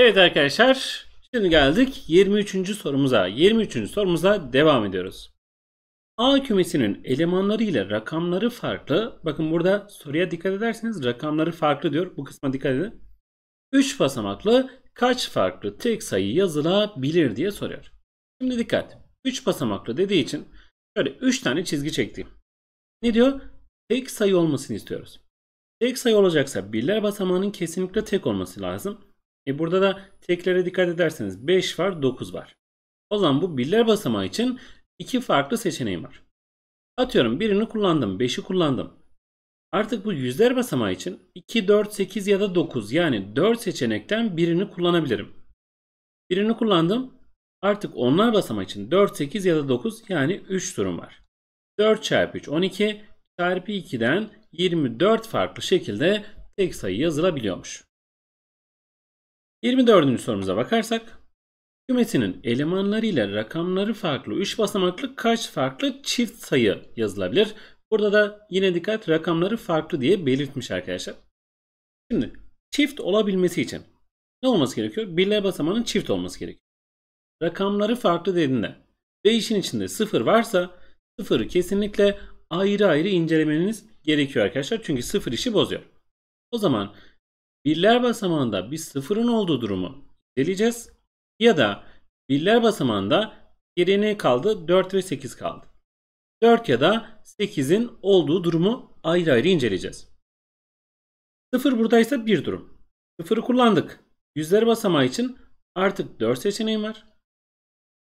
Evet arkadaşlar şimdi geldik 23. sorumuza. 23. sorumuza devam ediyoruz. A kümesinin elemanları ile rakamları farklı. Bakın burada soruya dikkat ederseniz rakamları farklı diyor. Bu kısma dikkat edin. 3 basamaklı kaç farklı tek sayı yazılabilir diye soruyor. Şimdi dikkat. 3 basamaklı dediği için şöyle 3 tane çizgi çektim. Ne diyor? Tek sayı olmasını istiyoruz. Tek sayı olacaksa birler basamağının kesinlikle tek olması lazım. E burada da teklere dikkat ederseniz 5 var 9 var. O zaman bu birler basamağı için iki farklı seçeneğim var. Atıyorum birini kullandım 5'i kullandım. Artık bu yüzler basamağı için 2, 4, 8 ya da 9 yani 4 seçenekten birini kullanabilirim. Birini kullandım. Artık onlar basamağı için 4, 8 ya da 9 yani 3 durum var. 4 çarpı 3 12 çarpı 2'den 24 farklı şekilde tek sayı yazılabiliyormuş. 24. sorumuza bakarsak kümesinin elemanlarıyla rakamları farklı 3 basamaklı kaç farklı çift sayı yazılabilir? Burada da yine dikkat rakamları farklı diye belirtmiş arkadaşlar. Şimdi çift olabilmesi için ne olması gerekiyor? Birler basamağının çift olması gerekiyor. Rakamları farklı dediğinde ve işin içinde sıfır varsa sıfırı kesinlikle ayrı ayrı incelemeniz gerekiyor arkadaşlar. Çünkü sıfır işi bozuyor. O zaman birler basamağında bir sıfırın olduğu durumu deleyeceğiz. Ya da birler basamağında geriye kaldı? 4 ve 8 kaldı. 4 ya da 8'in olduğu durumu ayrı ayrı inceleyeceğiz. 0 buradaysa bir durum. 0'ı kullandık. Yüzler basamağı için artık 4 seçeneğim var.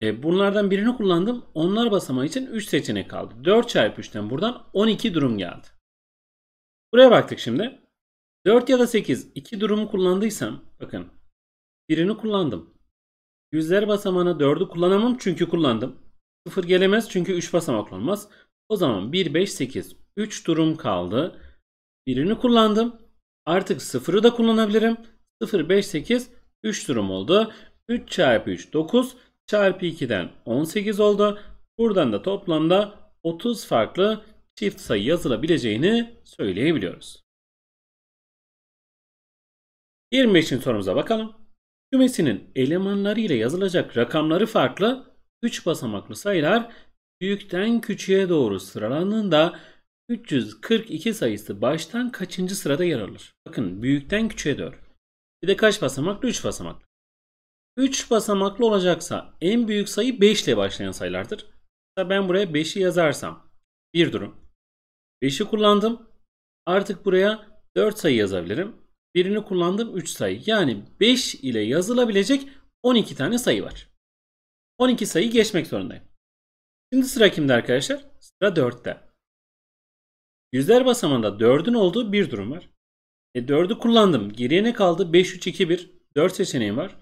E, bunlardan birini kullandım. Onlar basamağı için 3 seçenek kaldı. 4 çarpı 3'ten buradan 12 durum geldi. Buraya baktık şimdi. 4 ya da 8. iki durumu kullandıysam bakın birini kullandım. Yüzler basamağına 4'ü kullanamam çünkü kullandım. 0 gelemez çünkü 3 basamak olmaz. O zaman 1, 5, 8. 3 durum kaldı. Birini kullandım. Artık 0'ı da kullanabilirim. 0, 5, 8. 3 durum oldu. 3 çarpı 3 9 çarpı 2'den 18 oldu. Buradan da toplamda 30 farklı çift sayı yazılabileceğini söyleyebiliyoruz. 25. sorumuza bakalım. Kümesinin elemanları ile yazılacak rakamları farklı 3 basamaklı sayılar büyükten küçüğe doğru sıralandığında 342 sayısı baştan kaçıncı sırada yer alır? Bakın büyükten küçüğe doğru. Bir de kaç basamaklı? 3 basamaklı. 3 basamaklı olacaksa en büyük sayı 5 ile başlayan sayılardır. Mesela ben buraya 5'i yazarsam bir durum. 5'i kullandım. Artık buraya 4 sayı yazabilirim birini kullandım 3 sayı. Yani 5 ile yazılabilecek 12 tane sayı var. 12 sayı geçmek zorundayım. Şimdi sıra kimde arkadaşlar? Sıra 4'te. Yüzler basamağında 4'ün olduğu bir durum var. E 4'ü kullandım. Geriye ne kaldı? 5, 3, 2, 1. 4 seçeneğim var.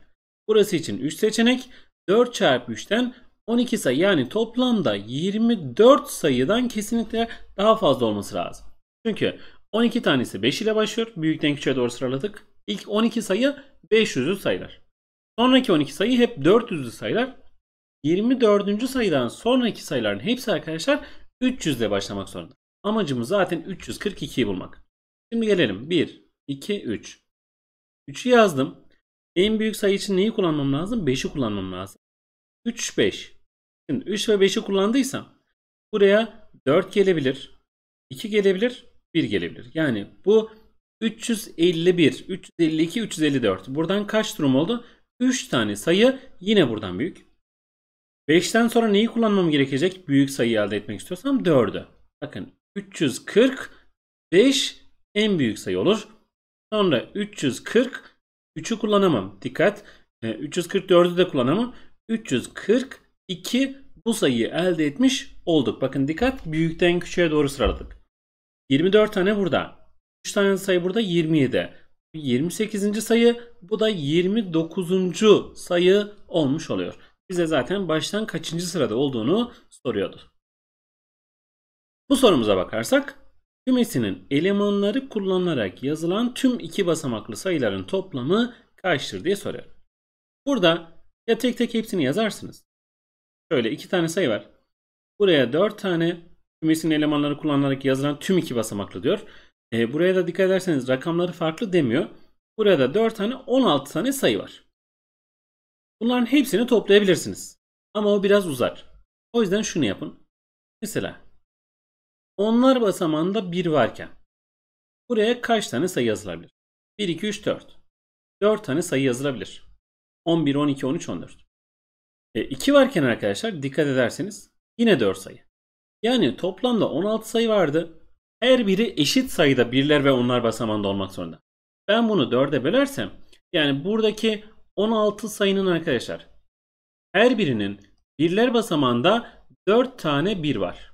Burası için 3 seçenek. 4 çarpı 3'ten 12 sayı yani toplamda 24 sayıdan kesinlikle daha fazla olması lazım. Çünkü 12 tanesi 5 ile başlıyor. Büyükten küçüğe doğru sıraladık. İlk 12 sayı 500'lü sayılar. Sonraki 12 sayı hep 400'lü sayılar. 24. sayıdan sonraki sayıların hepsi arkadaşlar 300 ile başlamak zorunda. Amacımız zaten 342'yi bulmak. Şimdi gelelim. 1, 2, 3. 3'ü yazdım. En büyük sayı için neyi kullanmam lazım? 5'i kullanmam lazım. 3, 5. Şimdi 3 ve 5'i kullandıysam buraya 4 gelebilir. 2 gelebilir. 1 gelebilir. Yani bu 351, 352, 354. Buradan kaç durum oldu? 3 tane sayı yine buradan büyük. 5'ten sonra neyi kullanmam gerekecek? Büyük sayıyı elde etmek istiyorsam 4'ü. Bakın 340 5 en büyük sayı olur. Sonra 340 3'ü kullanamam. Dikkat. 344'ü e, de kullanamam. 342 bu sayıyı elde etmiş olduk. Bakın dikkat büyükten küçüğe doğru sıraladık. 24 tane burada. 3 tane sayı burada 27. 28. sayı bu da 29. sayı olmuş oluyor. Bize zaten baştan kaçıncı sırada olduğunu soruyordu. Bu sorumuza bakarsak kümesinin elemanları kullanılarak yazılan tüm iki basamaklı sayıların toplamı kaçtır diye soruyor. Burada ya tek tek hepsini yazarsınız. Şöyle iki tane sayı var. Buraya 4 tane, Tüm esin elemanları kullanarak yazılan tüm iki basamaklı diyor. E, buraya da dikkat ederseniz rakamları farklı demiyor. Burada 4 tane 16 tane sayı var. Bunların hepsini toplayabilirsiniz. Ama o biraz uzar. O yüzden şunu yapın. Mesela onlar basamağında 1 varken buraya kaç tane sayı yazılabilir? 1, 2, 3, 4. 4 tane sayı yazılabilir. 11, 12, 13, 14. E, 2 varken arkadaşlar dikkat ederseniz yine 4 sayı. Yani toplamda 16 sayı vardı. Her biri eşit sayıda birler ve onlar basamağında olmak zorunda. Ben bunu 4'e bölersem yani buradaki 16 sayının arkadaşlar her birinin birler basamağında 4 tane 1 var.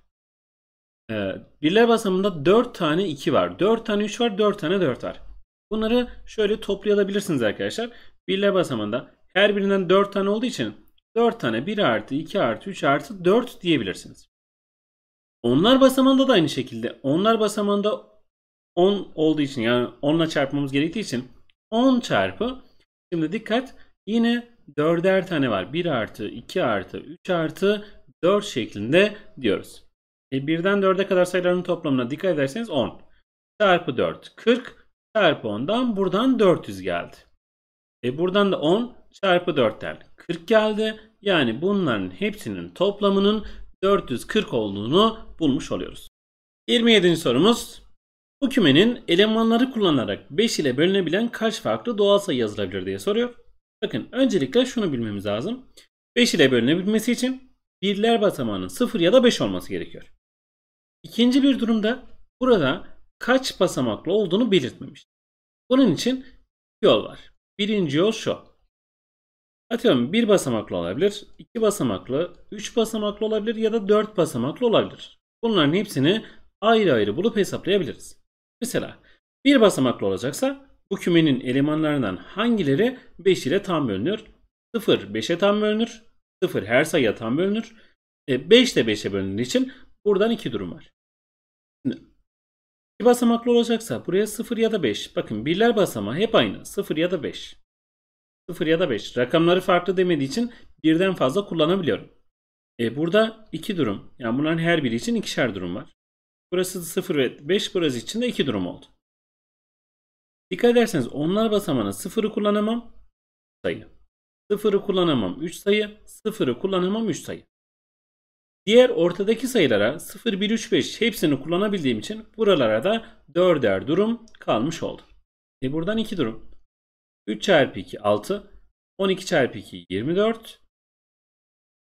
Ee, birler basamında 4 tane 2 var. 4 tane 3 var. 4 tane 4 var. Bunları şöyle toplayabilirsiniz arkadaşlar. Birler basamında her birinden 4 tane olduğu için 4 tane 1 artı 2 artı 3 artı 4 diyebilirsiniz. Onlar basamağında da aynı şekilde. Onlar basamağında 10 olduğu için yani 10'la çarpmamız gerektiği için 10 çarpı şimdi dikkat yine 4'er tane var. 1 artı 2 artı 3 artı 4 şeklinde diyoruz. E 1'den 4'e kadar sayıların toplamına dikkat ederseniz 10. Çarpı 4 40 çarpı 10'dan buradan 400 geldi. E buradan da 10 çarpı 4'ten 40 geldi. Yani bunların hepsinin toplamının 440 olduğunu bulmuş oluyoruz. 27. sorumuz. Bu kümenin elemanları kullanarak 5 ile bölünebilen kaç farklı doğal sayı yazılabilir diye soruyor. Bakın öncelikle şunu bilmemiz lazım. 5 ile bölünebilmesi için birler basamağının 0 ya da 5 olması gerekiyor. İkinci bir durumda burada kaç basamaklı olduğunu belirtmemiş. Bunun için yol var. Birinci yol şu. Atıyorum bir basamaklı olabilir, iki basamaklı, üç basamaklı olabilir ya da dört basamaklı olabilir. Bunların hepsini ayrı ayrı bulup hesaplayabiliriz. Mesela bir basamaklı olacaksa bu kümenin elemanlarından hangileri 5 ile tam bölünür? 0 5'e tam bölünür. 0 her sayıya tam bölünür. E, 5 de 5'e bölündüğü için buradan iki durum var. Şimdi, iki basamaklı olacaksa buraya 0 ya da 5. Bakın birler basamağı hep aynı. 0 ya da 5. 0 ya da 5. Rakamları farklı demediği için birden fazla kullanabiliyorum. E burada iki durum. Yani bunların her biri için ikişer durum var. Burası 0 ve 5 burası için de iki durum oldu. Dikkat ederseniz onlar basamağına 0'ı kullanamam sayı. 0'ı kullanamam 3 sayı. 0'ı kullanamam 3 sayı. Diğer ortadaki sayılara 0, 1, 3, 5 hepsini kullanabildiğim için buralara da 4'er durum kalmış oldu. E buradan 2 durum. 3 çarpı 2 6. 12 çarpı 2 24.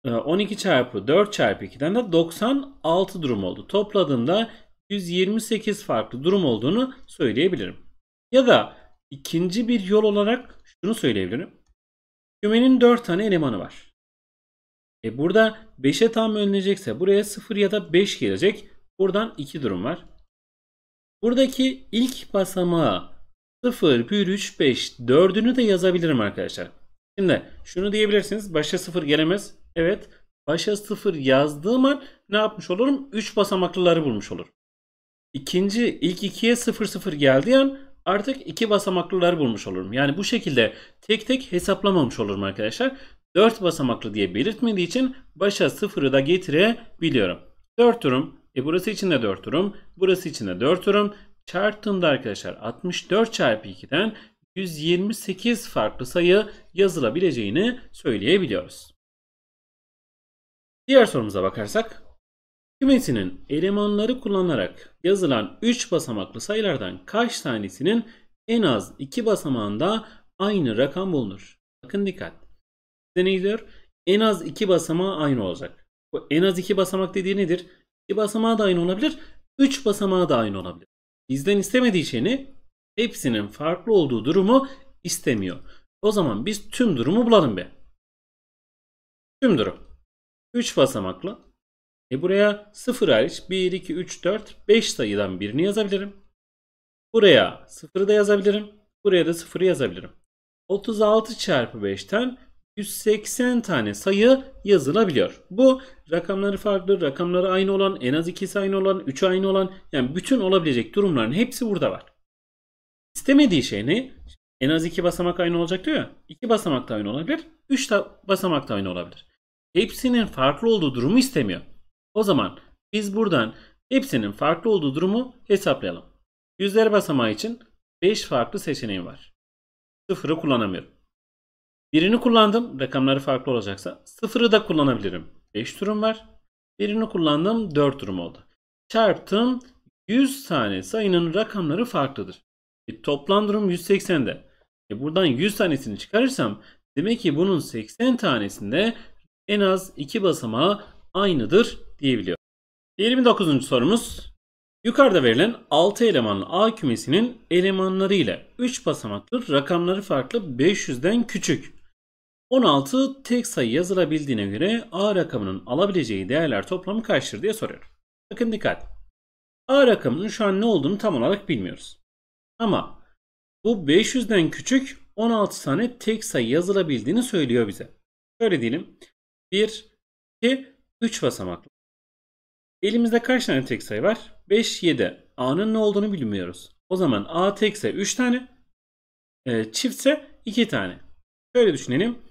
12 çarpı 4 çarpı 2'den de 96 durum oldu. Topladığımda 128 farklı durum olduğunu söyleyebilirim. Ya da ikinci bir yol olarak şunu söyleyebilirim. Kümenin 4 tane elemanı var. E burada 5'e tam önlenecekse buraya 0 ya da 5 gelecek. Buradan 2 durum var. Buradaki ilk basamağı 0, 1, 3, 5 4'ünü de yazabilirim arkadaşlar. Şimdi şunu diyebilirsiniz. Başa 0 gelemez. Evet. Başa 0 yazdığım an ne yapmış olurum? 3 basamaklıları bulmuş olur. İkinci ilk 2'ye 0 0 geldiği an artık 2 basamaklıları bulmuş olurum. Yani bu şekilde tek tek hesaplamamış olurum arkadaşlar. 4 basamaklı diye belirtmediği için başa 0'ı da getirebiliyorum. 4 durum. E burası için de 4 durum. Burası için de 4 durum çarptığımda arkadaşlar 64 çarpı 2'den 128 farklı sayı yazılabileceğini söyleyebiliyoruz. Diğer sorumuza bakarsak kümesinin elemanları kullanarak yazılan 3 basamaklı sayılardan kaç tanesinin en az 2 basamağında aynı rakam bulunur? Bakın dikkat. Size ne diyor? En az 2 basamağı aynı olacak. Bu en az 2 basamak dediği nedir? 2 basamağı da aynı olabilir, 3 basamağı da aynı olabilir bizden istemediği şeyini hepsinin farklı olduğu durumu istemiyor. O zaman biz tüm durumu bulalım be. Tüm durum. 3 basamaklı. E buraya 0 hariç 1, 2, 3, 4, 5 sayıdan birini yazabilirim. Buraya 0'ı da yazabilirim. Buraya da 0'ı yazabilirim. 36 çarpı 5'ten 180 tane sayı yazılabiliyor. Bu rakamları farklı, rakamları aynı olan, en az ikisi aynı olan, üçü aynı olan yani bütün olabilecek durumların hepsi burada var. İstemediği şey ne? En az iki basamak aynı olacak diyor ya. İki basamak da aynı olabilir. Üç basamak da aynı olabilir. Hepsinin farklı olduğu durumu istemiyor. O zaman biz buradan hepsinin farklı olduğu durumu hesaplayalım. Yüzler basamağı için 5 farklı seçeneğim var. Sıfırı kullanamıyorum. Birini kullandım. Rakamları farklı olacaksa. Sıfırı da kullanabilirim. 5 durum var. Birini kullandım. 4 durum oldu. Çarptım. 100 tane sayının rakamları farklıdır. E, toplam durum 180'de. E, buradan 100 tanesini çıkarırsam demek ki bunun 80 tanesinde en az 2 basamağı aynıdır diyebiliyorum. 29. sorumuz. Yukarıda verilen 6 elemanlı A kümesinin elemanları ile 3 basamaklı rakamları farklı 500'den küçük 16 tek sayı yazılabildiğine göre A rakamının alabileceği değerler toplamı kaçtır diye soruyorum. Bakın dikkat. A rakamının şu an ne olduğunu tam olarak bilmiyoruz. Ama bu 500'den küçük 16 tane tek sayı yazılabildiğini söylüyor bize. Şöyle diyelim. 1, 2, 3 basamaklı. Elimizde kaç tane tek sayı var? 5, 7. A'nın ne olduğunu bilmiyoruz. O zaman A tekse 3 tane, e, çiftse 2 tane. Şöyle düşünelim.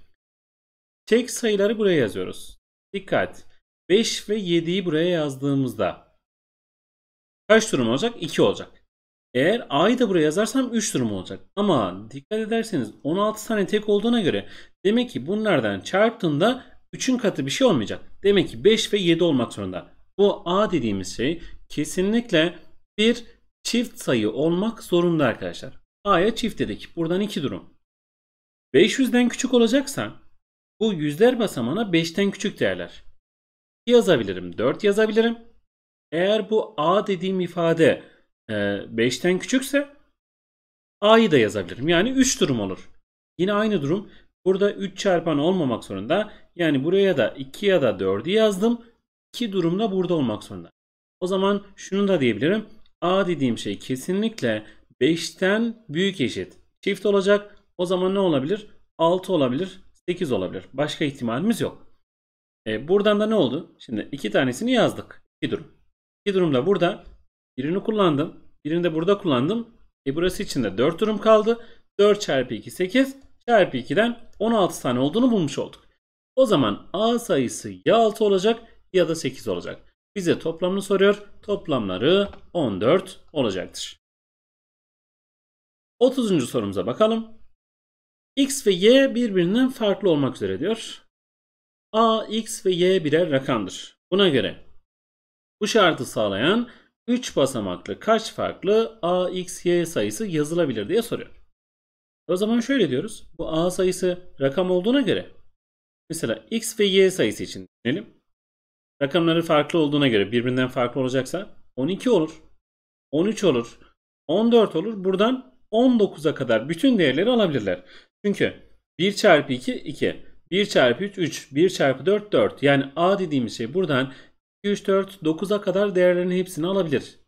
Tek sayıları buraya yazıyoruz. Dikkat. 5 ve 7'yi buraya yazdığımızda kaç durum olacak? 2 olacak. Eğer A'yı da buraya yazarsam 3 durum olacak. Ama dikkat ederseniz 16 tane tek olduğuna göre demek ki bunlardan çarptığında 3'ün katı bir şey olmayacak. Demek ki 5 ve 7 olmak zorunda. Bu A dediğimiz şey kesinlikle bir çift sayı olmak zorunda arkadaşlar. A'ya çift dedik. Buradan 2 durum. 500'den küçük olacaksa bu yüzler basamağına 5'ten küçük değerler. Yazabilirim 4 yazabilirim. Eğer bu a dediğim ifade 5'ten e, küçükse a'yı da yazabilirim. Yani 3 durum olur. Yine aynı durum. Burada 3 çarpan olmamak zorunda. Yani buraya da 2 ya da 4'ü yazdım. 2 durumda burada olmak zorunda. O zaman şunu da diyebilirim. A dediğim şey kesinlikle 5'ten büyük eşit. Çift olacak. O zaman ne olabilir? 6 olabilir. 8 olabilir. Başka ihtimalimiz yok. E, buradan da ne oldu? Şimdi iki tanesini yazdık. İki durum. İki durumda burada birini kullandım. Birini de burada kullandım. E burası için de 4 durum kaldı. 4 çarpı 2 8 çarpı 2'den 16 tane olduğunu bulmuş olduk. O zaman A sayısı ya 6 olacak ya da 8 olacak. Bize toplamını soruyor. Toplamları 14 olacaktır. 30. sorumuza bakalım. X ve Y birbirinden farklı olmak üzere diyor. A, X ve Y birer rakamdır. Buna göre bu şartı sağlayan 3 basamaklı kaç farklı A, X, Y sayısı yazılabilir diye soruyor. O zaman şöyle diyoruz. Bu A sayısı rakam olduğuna göre mesela X ve Y sayısı için düşünelim. Rakamları farklı olduğuna göre birbirinden farklı olacaksa 12 olur, 13 olur, 14 olur. Buradan 19'a kadar bütün değerleri alabilirler. Çünkü 1 çarpı 2 2. 1 çarpı 3 3. 1 çarpı 4 4. Yani A dediğimiz şey buradan 2 3 4 9'a kadar değerlerini hepsini alabilir.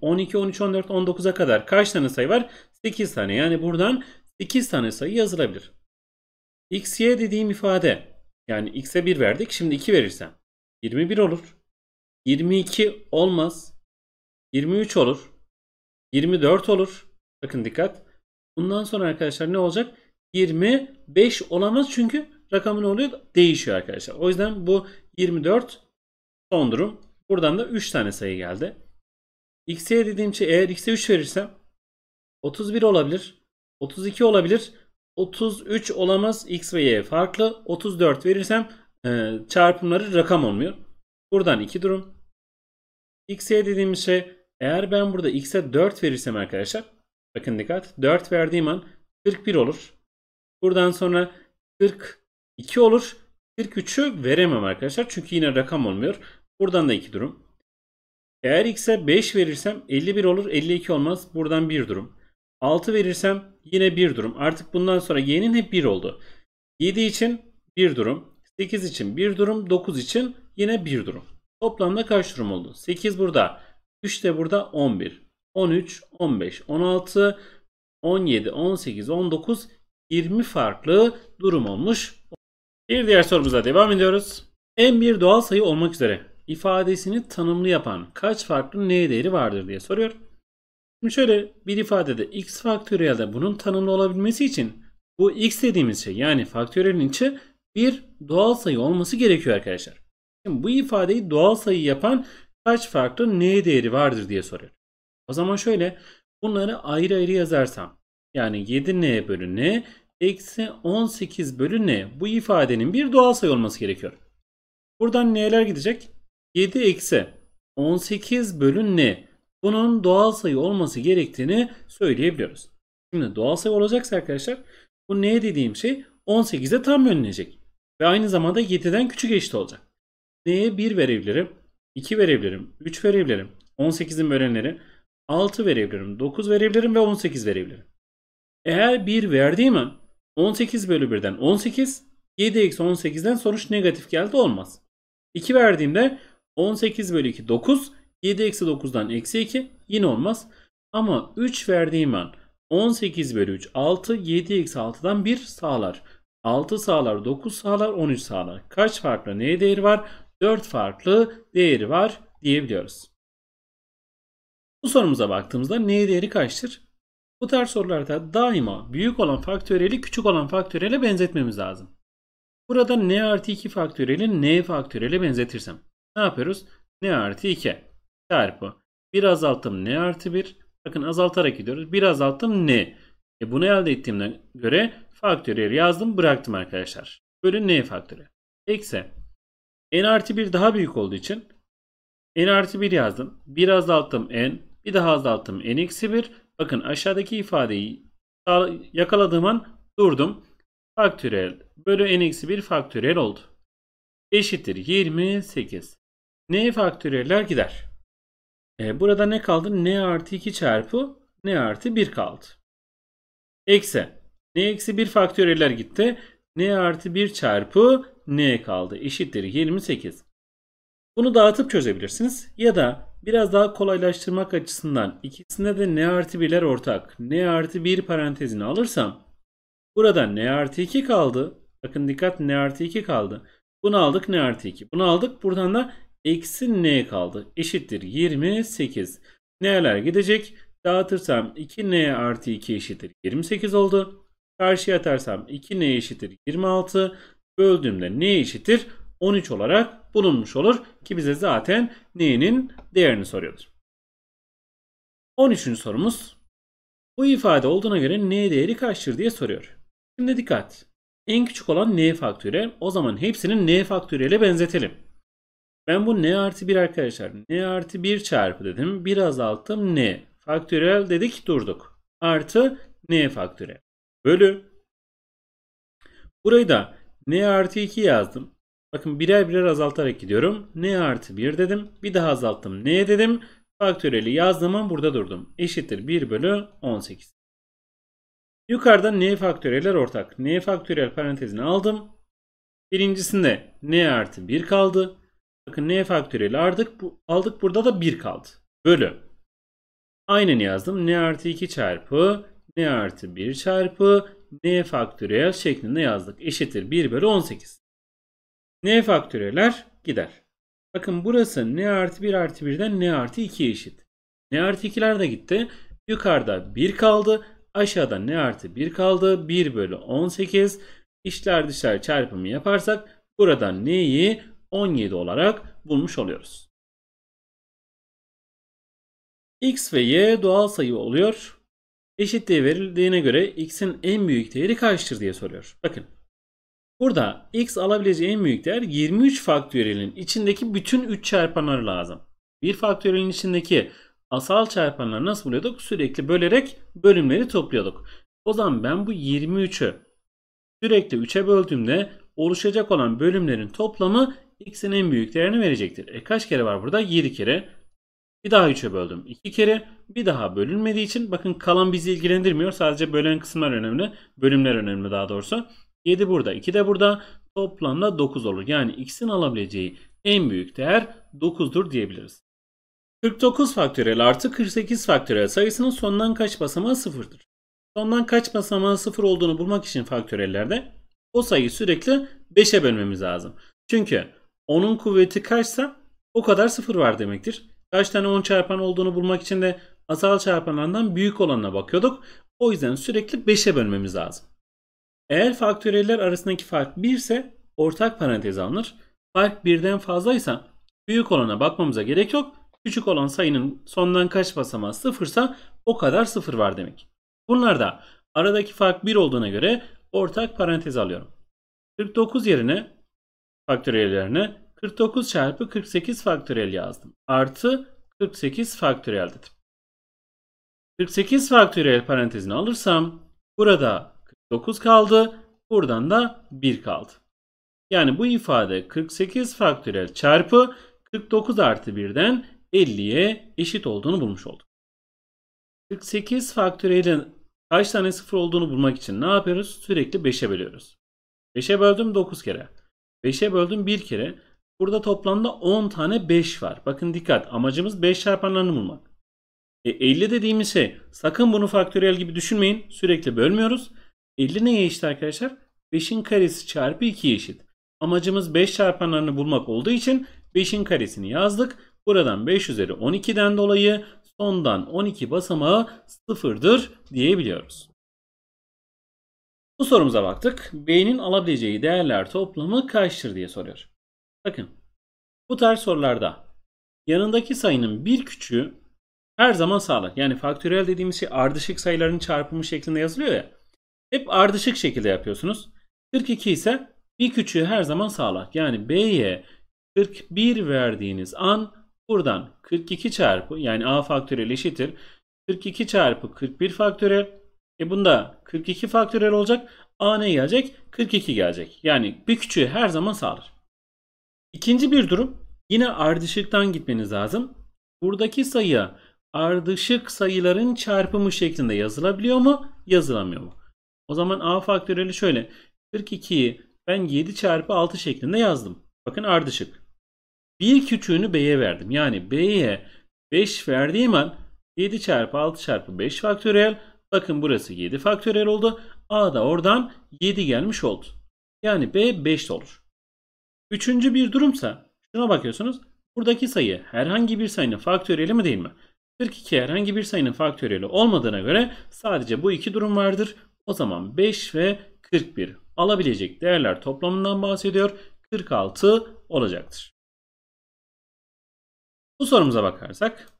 12 13 14 19'a kadar kaç tane sayı var? 8 tane. Yani buradan 8 tane sayı yazılabilir. X y dediğim ifade. Yani x'e 1 verdik. Şimdi 2 verirsem 21 olur. 22 olmaz. 23 olur. 24 olur. Bakın dikkat. Bundan sonra arkadaşlar ne olacak? 25 olamaz çünkü rakamın oluyor değişiyor arkadaşlar. O yüzden bu 24 son durum. Buradan da 3 tane sayı geldi. X'e dediğim şey eğer X'e 3 verirsem 31 olabilir. 32 olabilir. 33 olamaz. X ve Y farklı. 34 verirsem e, çarpımları rakam olmuyor. Buradan 2 durum. X'e dediğim şey eğer ben burada X'e 4 verirsem arkadaşlar. Bakın dikkat. 4 verdiğim an 41 olur. Buradan sonra 42 olur. 43'ü veremem arkadaşlar. Çünkü yine rakam olmuyor. Buradan da iki durum. Eğer x'e 5 verirsem 51 olur. 52 olmaz. Buradan bir durum. 6 verirsem yine bir durum. Artık bundan sonra y'nin hep 1 oldu. 7 için bir durum. 8 için bir durum. 9 için yine bir durum. Toplamda kaç durum oldu? 8 burada. 3 de burada 11. 13, 15, 16, 17, 18, 19, 20 farklı durum olmuş. Bir diğer sorumuza devam ediyoruz. En bir doğal sayı olmak üzere ifadesini tanımlı yapan kaç farklı n değeri vardır diye soruyor. Şimdi şöyle bir ifadede x faktöriyelde bunun tanımlı olabilmesi için bu x dediğimiz şey yani faktöriyelin içi bir doğal sayı olması gerekiyor arkadaşlar. Şimdi bu ifadeyi doğal sayı yapan kaç farklı n değeri vardır diye soruyor. O zaman şöyle bunları ayrı ayrı yazarsam yani 7n bölü n eksi 18 bölü n. Bu ifadenin bir doğal sayı olması gerekiyor. Buradan n'ler gidecek? 7 eksi 18 bölü n. Bunun doğal sayı olması gerektiğini söyleyebiliyoruz. Şimdi doğal sayı olacaksa arkadaşlar bu n dediğim şey 18'e tam yönlenecek. Ve aynı zamanda 7'den küçük eşit olacak. n'ye 1 verebilirim, 2 verebilirim, 3 verebilirim, 18'in bölenleri, 6 verebilirim, 9 verebilirim ve 18 verebilirim. Eğer 1 verdiği an, 18 bölü 1'den 18 7 eksi 18'den sonuç negatif geldi olmaz. 2 verdiğimde 18 bölü 2 9 7 eksi 9'dan eksi 2 yine olmaz. Ama 3 verdiğim an 18 bölü 3 6 7 eksi 6'dan 1 sağlar. 6 sağlar 9 sağlar 13 sağlar. Kaç farklı neye değeri var? 4 farklı değeri var diyebiliyoruz. Bu sorumuza baktığımızda neye değeri kaçtır? Bu tarz sorularda daima büyük olan faktöreli küçük olan faktörele benzetmemiz lazım. Burada n artı 2 faktöreli n faktöriyele benzetirsem ne yapıyoruz? n artı 2 çarpı 1 azalttım n artı 1 bakın azaltarak gidiyoruz 1 azalttım n. E bunu elde ettiğimden göre faktöriyeli yazdım bıraktım arkadaşlar. Bölü n faktöriyel. Eksi n artı 1 daha büyük olduğu için n artı 1 yazdım. 1 azalttım n. Bir daha azalttım n eksi 1. Bakın aşağıdaki ifadeyi yakaladığım an durdum. Faktörel bölü n-1 faktörel oldu. Eşittir 28. n faktöreller gider. E, burada ne kaldı? n artı 2 çarpı n artı 1 kaldı. Eksi. n eksi 1 faktöreller gitti. n artı 1 çarpı n kaldı. Eşittir 28. Bunu dağıtıp çözebilirsiniz. Ya da biraz daha kolaylaştırmak açısından ikisinde de ne artı 1'ler ortak. ne artı bir parantezini alırsam burada ne artı iki kaldı. Bakın dikkat ne artı iki kaldı. Bunu aldık ne artı iki. Bunu aldık. Buradan da eksi n kaldı. Eşittir 28. N'ler gidecek. Dağıtırsam 2n artı 2 eşittir 28 oldu. Karşıya atarsam 2n eşittir 26. Böldüğümde ne eşittir 13 olarak bulunmuş olur ki bize zaten n'nin değerini soruyordur. 13. sorumuz bu ifade olduğuna göre n değeri kaçtır diye soruyor. Şimdi dikkat. En küçük olan n faktöre O zaman hepsinin n faktöriyele benzetelim. Ben bu n artı 1 arkadaşlar. n artı 1 çarpı dedim. Bir azalttım n. Faktöriyel dedik durduk. Artı n faktöre Bölü. Burayı da n artı 2 yazdım. Bakın birer birer azaltarak gidiyorum. N artı 1 dedim. Bir daha azalttım. N dedim. Faktöreli yazdığım an burada durdum. Eşittir 1 bölü 18. Yukarıda n faktöreler ortak. n faktörel parantezini aldım. Birincisinde n artı 1 kaldı. Bakın n faktöriyeli aldık. Bu, aldık burada da 1 kaldı. Bölü. Aynen yazdım. n artı 2 çarpı n artı 1 çarpı n faktöriyel şeklinde yazdık. Eşittir 1 bölü 18. N faktöreler gider. Bakın burası N artı 1 artı 1'den N artı 2 eşit. N artı 2'ler de gitti. Yukarıda 1 kaldı. Aşağıda N artı 1 kaldı. 1 bölü 18. İşler dışlar çarpımı yaparsak buradan N'yi 17 olarak bulmuş oluyoruz. X ve Y doğal sayı oluyor. Eşitliği verildiğine göre X'in en büyük değeri kaçtır diye soruyor. Bakın Burada x alabileceği en büyük değer 23 faktöriyelin içindeki bütün 3 çarpanları lazım. Bir faktöriyelin içindeki asal çarpanları nasıl buluyorduk? Sürekli bölerek bölümleri topluyorduk. O zaman ben bu 23'ü sürekli 3'e böldüğümde oluşacak olan bölümlerin toplamı x'in en büyük değerini verecektir. E kaç kere var burada? 7 kere. Bir daha 3'e böldüm. 2 kere. Bir daha bölünmediği için bakın kalan bizi ilgilendirmiyor. Sadece bölen kısımlar önemli. Bölümler önemli daha doğrusu. 7 burada, 2 de burada. Toplamda 9 olur. Yani x'in alabileceği en büyük değer 9'dur diyebiliriz. 49 faktöriyel artı 48 faktöriyel sayısının sondan kaç basamağı sıfırdır. Sondan kaç basamağı sıfır olduğunu bulmak için faktöriyellerde o sayıyı sürekli 5'e bölmemiz lazım. Çünkü 10'un kuvveti kaçsa o kadar sıfır var demektir. Kaç tane 10 çarpan olduğunu bulmak için de asal çarpanlardan büyük olanına bakıyorduk. O yüzden sürekli 5'e bölmemiz lazım. Eğer faktöriyeller arasındaki fark 1 ise ortak parantez alınır. Fark 1'den fazlaysa büyük olana bakmamıza gerek yok. Küçük olan sayının sondan kaç basamağı sıfırsa o kadar sıfır var demek. Bunlar da aradaki fark 1 olduğuna göre ortak parantez alıyorum. 49 yerine faktöriyellerine 49 çarpı 48 faktöriyel yazdım. Artı 48 faktöriyel dedim. 48 faktöriyel parantezini alırsam burada 9 kaldı. Buradan da 1 kaldı. Yani bu ifade 48 faktörel çarpı 49 artı 1'den 50'ye eşit olduğunu bulmuş olduk. 48 faktörelin kaç tane 0 olduğunu bulmak için ne yapıyoruz? Sürekli 5'e bölüyoruz. 5'e böldüm 9 kere. 5'e böldüm 1 kere. Burada toplamda 10 tane 5 var. Bakın dikkat amacımız 5 çarpanlarını bulmak. E 50 dediğimiz şey sakın bunu faktöriyel gibi düşünmeyin. Sürekli bölmüyoruz. 50 neye eşit arkadaşlar? 5'in karesi çarpı 2 eşit. Amacımız 5 çarpanlarını bulmak olduğu için 5'in karesini yazdık. Buradan 5 üzeri 12'den dolayı sondan 12 basamağı sıfırdır diyebiliyoruz. Bu sorumuza baktık. B'nin alabileceği değerler toplamı kaçtır diye soruyor. Bakın bu tarz sorularda yanındaki sayının bir küçüğü her zaman sağlar. Yani faktörel dediğimiz şey ardışık sayıların çarpımı şeklinde yazılıyor ya. Hep ardışık şekilde yapıyorsunuz. 42 ise bir küçüğü her zaman sağlar. Yani B'ye 41 verdiğiniz an buradan 42 çarpı yani A faktörel eşittir. 42 çarpı 41 faktörel. E bunda 42 faktörel olacak. A ne gelecek? 42 gelecek. Yani bir küçüğü her zaman sağlar. İkinci bir durum yine ardışıktan gitmeniz lazım. Buradaki sayı ardışık sayıların çarpımı şeklinde yazılabiliyor mu? Yazılamıyor mu? O zaman a faktöriyeli şöyle. 42'yi ben 7 çarpı 6 şeklinde yazdım. Bakın ardışık. Bir küçüğünü b'ye verdim. Yani b'ye 5 verdiğim an 7 çarpı 6 çarpı 5 faktöriyel. Bakın burası 7 faktöriyel oldu. A da oradan 7 gelmiş oldu. Yani B 5 olur. Üçüncü bir durumsa şuna bakıyorsunuz. Buradaki sayı herhangi bir sayının faktöriyeli mi değil mi? 42 herhangi bir sayının faktöriyeli olmadığına göre sadece bu iki durum vardır. O zaman 5 ve 41 alabilecek değerler toplamından bahsediyor. 46 olacaktır. Bu sorumuza bakarsak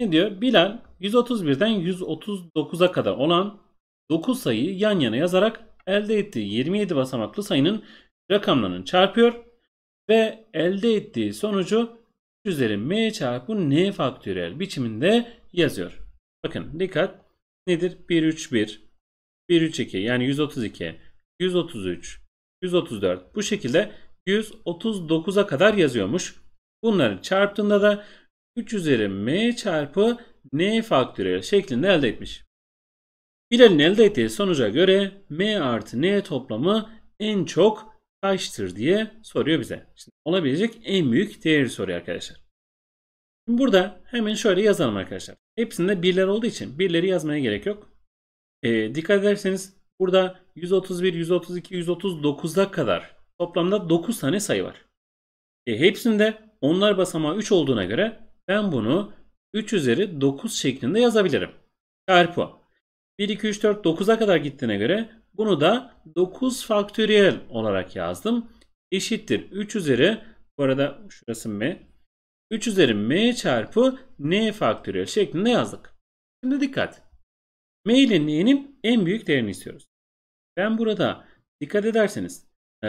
ne diyor? Bilal 131'den 139'a kadar olan 9 sayıyı yan yana yazarak elde ettiği 27 basamaklı sayının rakamlarını çarpıyor ve elde ettiği sonucu üzeri m çarpı n faktöriyel biçiminde yazıyor. Bakın dikkat nedir? 131, 132 yani 132, 133, 134 bu şekilde 139'a kadar yazıyormuş. Bunları çarptığında da 3 üzeri m çarpı n faktöriyel şeklinde elde etmiş. Bilal'in elde ettiği sonuca göre m artı n toplamı en çok kaçtır diye soruyor bize. Şimdi olabilecek en büyük değeri soruyor arkadaşlar. Burada hemen şöyle yazalım arkadaşlar. Hepsinde birler olduğu için birleri yazmaya gerek yok. E, dikkat ederseniz burada 131, 132, 139'a kadar toplamda 9 tane sayı var. E, hepsinde onlar basamağı 3 olduğuna göre ben bunu 3 üzeri 9 şeklinde yazabilirim. Çarpı 1, 2, 3, 4, 9'a kadar gittiğine göre bunu da 9 faktöriyel olarak yazdım. Eşittir 3 üzeri bu arada şurası mı? 3 üzeri m çarpı n faktöriyel şeklinde yazdık. Şimdi dikkat. m ile n'nin en büyük değerini istiyoruz. Ben burada dikkat ederseniz e,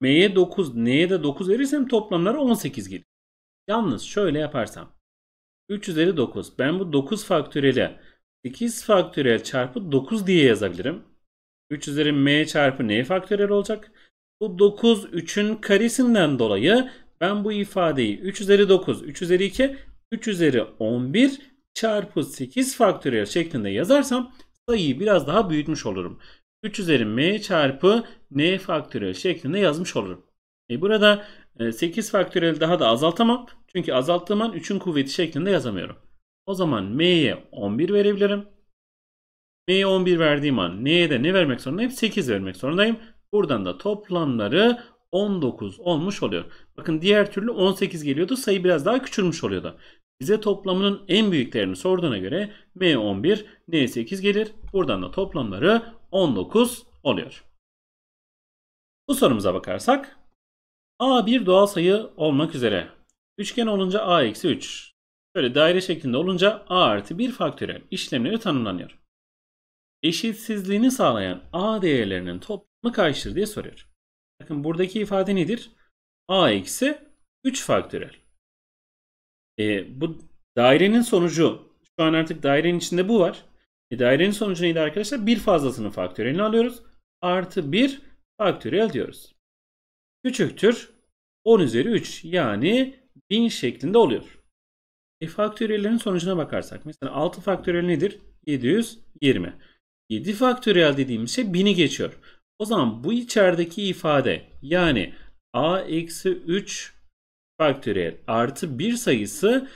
m'ye 9 n'ye de 9 verirsem toplamları 18 gelir. Yalnız şöyle yaparsam 3 üzeri 9 ben bu 9 faktöriyeli 8 faktöriyel çarpı 9 diye yazabilirim. 3 üzeri m çarpı n faktöriyel olacak. Bu 9 3'ün karesinden dolayı ben bu ifadeyi 3 üzeri 9, 3 üzeri 2, 3 üzeri 11 çarpı 8 faktöriyel şeklinde yazarsam sayıyı biraz daha büyütmüş olurum. 3 üzeri m çarpı n faktöriyel şeklinde yazmış olurum. E burada 8 e, faktöriyel daha da azaltamam. Çünkü azalttığım an 3'ün kuvveti şeklinde yazamıyorum. O zaman m'ye 11 verebilirim. M'ye 11 verdiğim an n'ye de ne vermek zorundayım? 8 vermek zorundayım. Buradan da toplamları 19 olmuş oluyor. Bakın diğer türlü 18 geliyordu. Sayı biraz daha küçülmüş oluyordu. Bize toplamının en büyüklerini sorduğuna göre M11, N8 gelir. Buradan da toplamları 19 oluyor. Bu sorumuza bakarsak A bir doğal sayı olmak üzere. Üçgen olunca A eksi 3. Böyle daire şeklinde olunca A artı 1 faktörel işlemleri tanımlanıyor. Eşitsizliğini sağlayan A değerlerinin toplamı kaçtır diye soruyor. Bakın buradaki ifade nedir? A eksi 3 faktörel. E, bu dairenin sonucu şu an artık dairenin içinde bu var. E, dairenin sonucu neydi arkadaşlar? Bir fazlasının faktörelini alıyoruz. Artı 1 faktörel diyoruz. Küçüktür 10 üzeri 3 yani 1000 şeklinde oluyor. E faktöriyellerin sonucuna bakarsak mesela 6 faktöriyel nedir? 720. 7 faktörel dediğimiz şey 1000'i geçiyor. O zaman bu içerideki ifade yani a eksi 3 faktöriyel artı 1 sayısı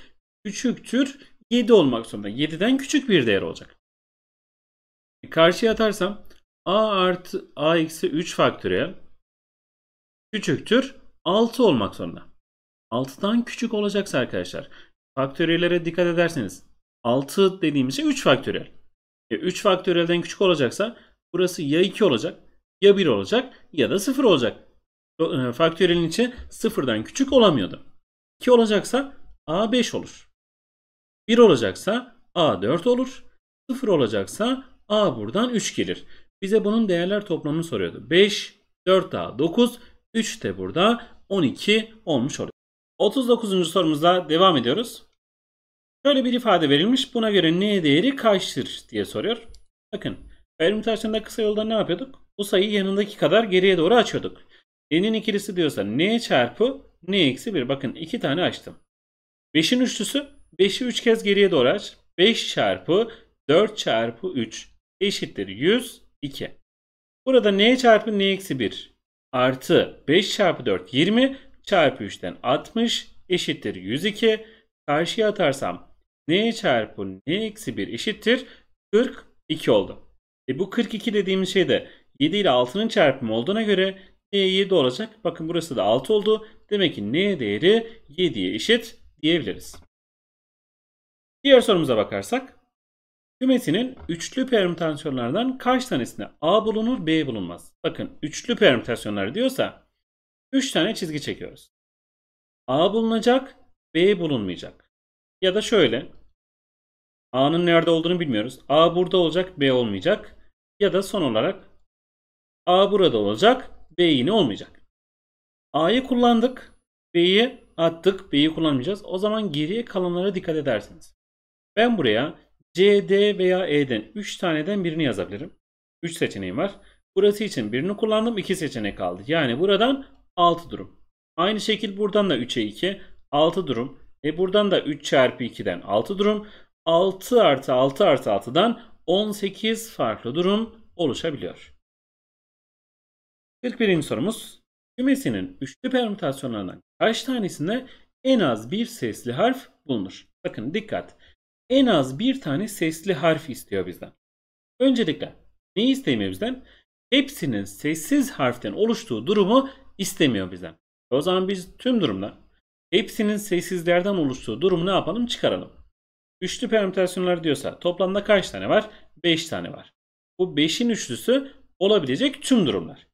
küçüktür 7 olmak zorunda. 7'den küçük bir değer olacak. E, karşıya atarsam a artı a eksi 3 faktöriyel küçüktür 6 olmak zorunda. 6'dan küçük olacaksa arkadaşlar faktöriyelere dikkat ederseniz 6 dediğimiz şey 3 faktöriyel. E 3 faktöriyelden küçük olacaksa burası ya 2 olacak ya 1 olacak ya da 0 olacak. E, faktörelin içi 0'dan küçük olamıyordu. 2 olacaksa A5 olur. 1 olacaksa A4 olur. 0 olacaksa A buradan 3 gelir. Bize bunun değerler toplamını soruyordu. 5, 4 daha 9, 3 de burada 12 olmuş oluyor. 39. sorumuzla devam ediyoruz. Şöyle bir ifade verilmiş. Buna göre n değeri kaçtır diye soruyor. Bakın permütasyonda kısa yolda ne yapıyorduk? bu sayıyı yanındaki kadar geriye doğru açıyorduk. N'in ikilisi diyorsa N çarpı N eksi 1. Bakın iki tane açtım. 5'in üçlüsü 5'i 3 kez geriye doğru aç. 5 çarpı 4 çarpı 3 eşittir 102. Burada N çarpı N eksi 1 artı 5 çarpı 4 20 çarpı 3'ten 60 eşittir 102. Karşıya atarsam N çarpı N eksi 1 eşittir 42 oldu. E bu 42 dediğimiz şey de 7 ile 6'nın çarpımı olduğuna göre n 7 olacak. Bakın burası da 6 oldu. Demek ki n değeri 7'ye eşit diyebiliriz. Diğer sorumuza bakarsak. Kümesinin üçlü permütasyonlardan kaç tanesinde A bulunur B bulunmaz? Bakın üçlü permütasyonlar diyorsa 3 tane çizgi çekiyoruz. A bulunacak B bulunmayacak. Ya da şöyle A'nın nerede olduğunu bilmiyoruz. A burada olacak B olmayacak. Ya da son olarak A burada olacak. B yine olmayacak. A'yı kullandık. B'yi attık. B'yi kullanmayacağız. O zaman geriye kalanlara dikkat edersiniz. Ben buraya C, D veya E'den 3 taneden birini yazabilirim. 3 seçeneğim var. Burası için birini kullandım. 2 seçenek kaldı. Yani buradan 6 durum. Aynı şekil buradan da 3'e 2. 6 durum. E buradan da 3 çarpı 2'den 6 durum. 6 artı 6 artı 6'dan 18 farklı durum oluşabiliyor. 41. sorumuz. Kümesinin üçlü permütasyonlarından kaç tanesinde en az bir sesli harf bulunur? Bakın dikkat. En az bir tane sesli harf istiyor bizden. Öncelikle ne istemiyor bizden? Hepsinin sessiz harften oluştuğu durumu istemiyor bizden. O zaman biz tüm durumda hepsinin sessizlerden oluştuğu durumu ne yapalım? Çıkaralım. Üçlü permütasyonlar diyorsa toplamda kaç tane var? 5 tane var. Bu 5'in üçlüsü olabilecek tüm durumlar.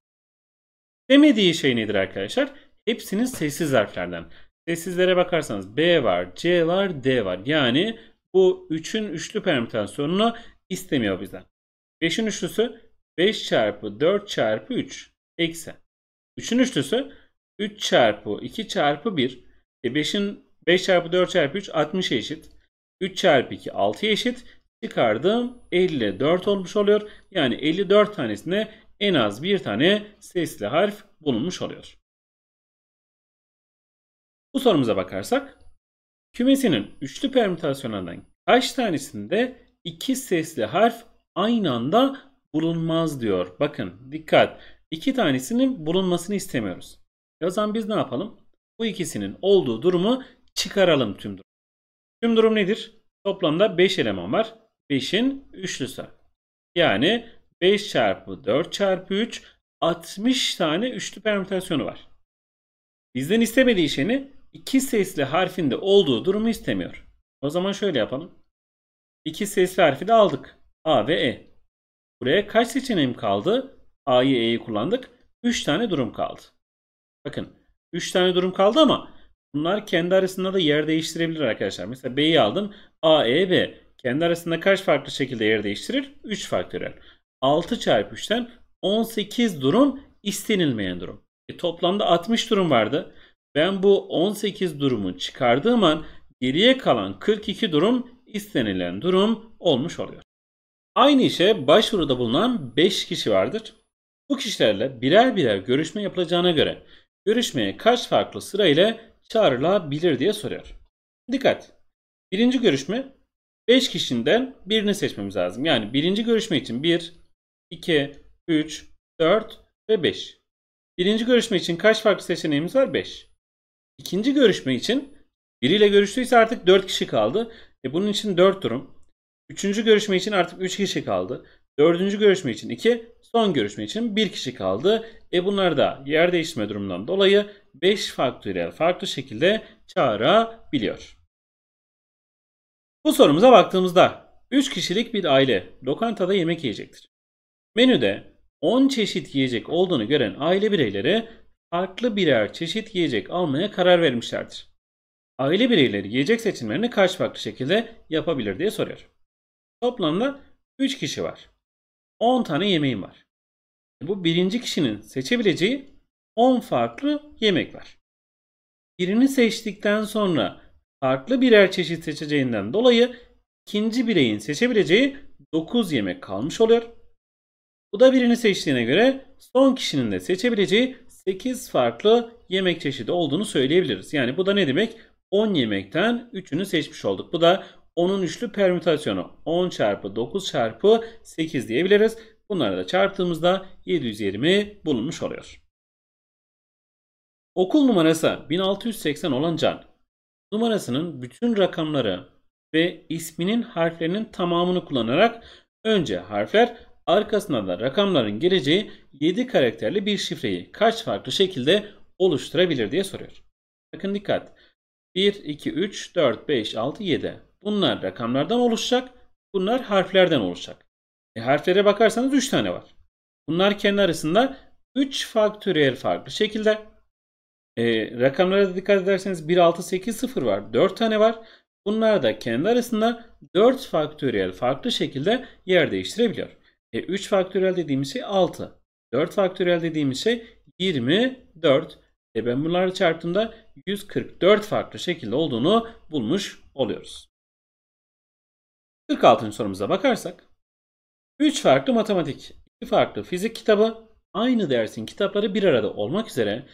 Demediği şey nedir arkadaşlar? Hepsinin sessiz harflerden. Sessizlere bakarsanız B var, C var, D var. Yani bu 3'ün üçlü permütasyonunu istemiyor bizden. 5'in üçlüsü 5 çarpı 4 çarpı 3 eksi. 3'ün üçlüsü 3 çarpı 2 çarpı 1. E 5'in 5 çarpı 4 çarpı 3 60'a eşit. 3 çarpı 2 6'ya eşit. Çıkardım 54 olmuş oluyor. Yani 54 tanesine en az bir tane sesli harf bulunmuş oluyor. Bu sorumuza bakarsak kümesinin üçlü permütasyonlarından kaç tanesinde iki sesli harf aynı anda bulunmaz diyor. Bakın dikkat iki tanesinin bulunmasını istemiyoruz. O zaman biz ne yapalım? Bu ikisinin olduğu durumu çıkaralım tüm durum. Tüm durum nedir? Toplamda 5 eleman var. 5'in üçlüsü. Yani 5 çarpı 4 çarpı 3 60 tane üçlü permütasyonu var. Bizden istemediği şey ne? İki sesli harfinde olduğu durumu istemiyor. O zaman şöyle yapalım. İki sesli harfi de aldık. A ve E. Buraya kaç seçeneğim kaldı? A'yı E'yi kullandık. 3 tane durum kaldı. Bakın 3 tane durum kaldı ama bunlar kendi arasında da yer değiştirebilir arkadaşlar. Mesela B'yi aldım. A, E, B. Kendi arasında kaç farklı şekilde yer değiştirir? 3 faktörel. 6 çarpı 3'ten 18 durum istenilmeyen durum. E, toplamda 60 durum vardı. Ben bu 18 durumu çıkardığım an geriye kalan 42 durum istenilen durum olmuş oluyor. Aynı işe başvuruda bulunan 5 kişi vardır. Bu kişilerle birer birer görüşme yapılacağına göre görüşmeye kaç farklı sıra ile çağrılabilir diye soruyor. Dikkat! Birinci görüşme 5 kişiden birini seçmemiz lazım. Yani birinci görüşme için 1, 2, 3, 4 ve 5. Birinci görüşme için kaç farklı seçeneğimiz var? 5. İkinci görüşme için biriyle görüştüyse artık 4 kişi kaldı. E bunun için 4 durum. Üçüncü görüşme için artık 3 kişi kaldı. Dördüncü görüşme için 2, son görüşme için 1 kişi kaldı. E bunlar da yer değişme durumundan dolayı 5 faktöriyel farklı şekilde çağırabiliyor. Bu sorumuza baktığımızda 3 kişilik bir aile lokantada yemek yiyecektir. Menüde 10 çeşit yiyecek olduğunu gören aile bireyleri farklı birer çeşit yiyecek almaya karar vermişlerdir. Aile bireyleri yiyecek seçimlerini kaç farklı şekilde yapabilir diye soruyor. Toplamda 3 kişi var. 10 tane yemeğim var. Bu birinci kişinin seçebileceği 10 farklı yemek var. Birini seçtikten sonra farklı birer çeşit seçeceğinden dolayı ikinci bireyin seçebileceği 9 yemek kalmış oluyor. Bu da birini seçtiğine göre son kişinin de seçebileceği 8 farklı yemek çeşidi olduğunu söyleyebiliriz. Yani bu da ne demek? 10 yemekten 3'ünü seçmiş olduk. Bu da 10'un üçlü permütasyonu 10 çarpı 9 çarpı 8 diyebiliriz. Bunları da çarptığımızda 720 bulunmuş oluyor. Okul numarası 1680 olan Can, numarasının bütün rakamları ve isminin harflerinin tamamını kullanarak önce harfler Arkasında da rakamların geleceği 7 karakterli bir şifreyi kaç farklı şekilde oluşturabilir diye soruyor. Bakın dikkat. 1, 2, 3, 4, 5, 6, 7. Bunlar rakamlardan oluşacak. Bunlar harflerden oluşacak. E harflere bakarsanız 3 tane var. Bunlar kendi arasında 3 faktöriyel farklı şekilde. E, rakamlara da dikkat ederseniz 1, 6, 8, 0 var. 4 tane var. Bunlar da kendi arasında 4 faktöriyel farklı şekilde yer değiştirebiliyor. E, 3 faktörel dediğimiz şey 6. 4 faktörel dediğimiz şey 24. E ben bunları çarptığımda 144 farklı şekilde olduğunu bulmuş oluyoruz. 46. sorumuza bakarsak 3 farklı matematik, 2 farklı fizik kitabı, aynı dersin kitapları bir arada olmak üzere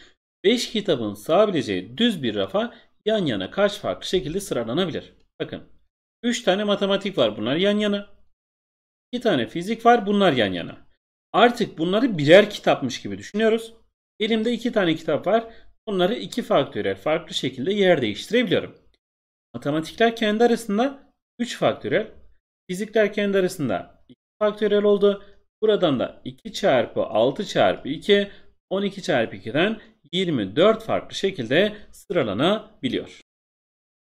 5 kitabın sığabileceği düz bir rafa yan yana kaç farklı şekilde sıralanabilir? Bakın 3 tane matematik var bunlar yan yana. İki tane fizik var bunlar yan yana. Artık bunları birer kitapmış gibi düşünüyoruz. Elimde iki tane kitap var. Bunları iki faktörel farklı şekilde yer değiştirebiliyorum. Matematikler kendi arasında 3 faktörel. Fizikler kendi arasında 2 faktörel oldu. Buradan da 2 çarpı 6 çarpı 2 12 çarpı 2'den 24 farklı şekilde sıralanabiliyor.